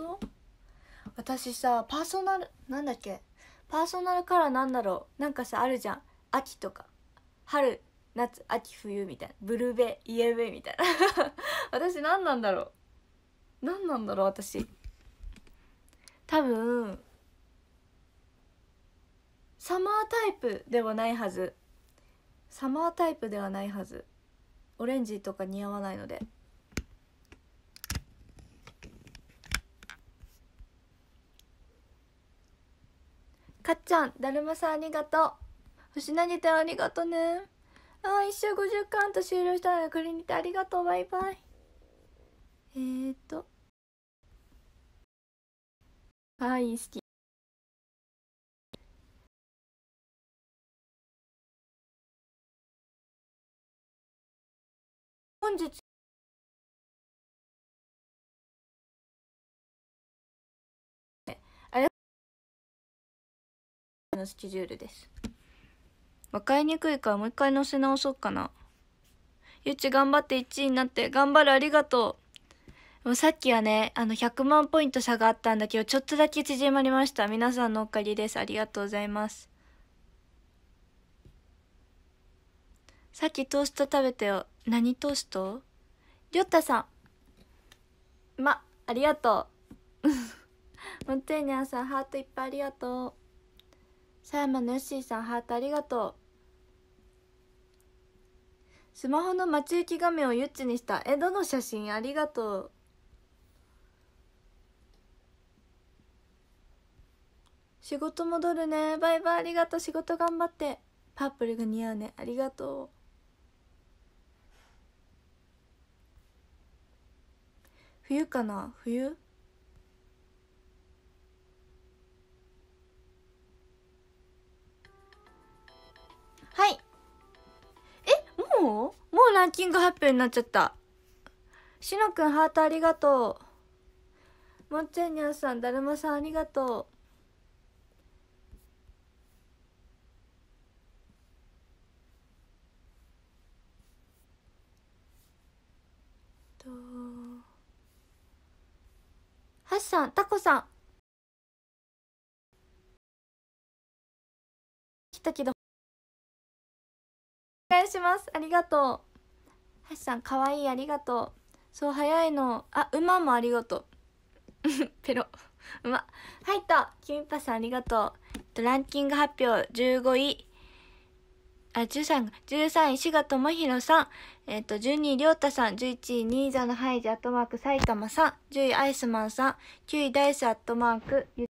当私さパーソナルなんだっけパーソナルカラーなんだろうなんかさあるじゃん秋とか春夏秋冬みたいなブルベイエベみたいな 私何なんだろう何なんだろう私多分サマータイプではないはずサマータイプではないはずオレンジとか似合わないので。かっちゃんだるまさんありがとう星投げてありがとうねああ一周50カウント終了したのでくれにありがとうバイバイえーとはい好き本日のスケジュールです分かりにくいからもう一回載せ直そうかなゆち頑張って1位になって頑張るありがとうもうさっきはねあの100万ポイント差があったんだけどちょっとだけ縮まりました皆さんのおかげですありがとうございますさっきトースト食べたよ何トーストりょったさんまありがとうモンテにニャさんハートいっぱいありがとうさやまぬっしーさんハートありがとうスマホの待ち受け画面をユッチにしたえどの写真ありがとう仕事戻るねバイバイありがとう仕事頑張ってパープルが似合うねありがとう冬かな冬ランキング発表になっちゃった。しのくん、ハートありがとう。もんちゃんにゃんさん、だるまさん、ありがとう。はっさん、たこさん。来たけど。お願いします。ありがとう。はさん、かわいい、ありがとう。そう、早いの。あ、馬もありがとう。ペロ。馬はいと、キミパさんありがとう。ランキング発表15位。あ、13位、13位、志賀智弘さん。えっ、ー、と、12位、りょうたさん。11位、ニーザのハイジ、アットマーク、埼玉さん。10位、アイスマンさん。9位、ダイス、アットマーク、ゆ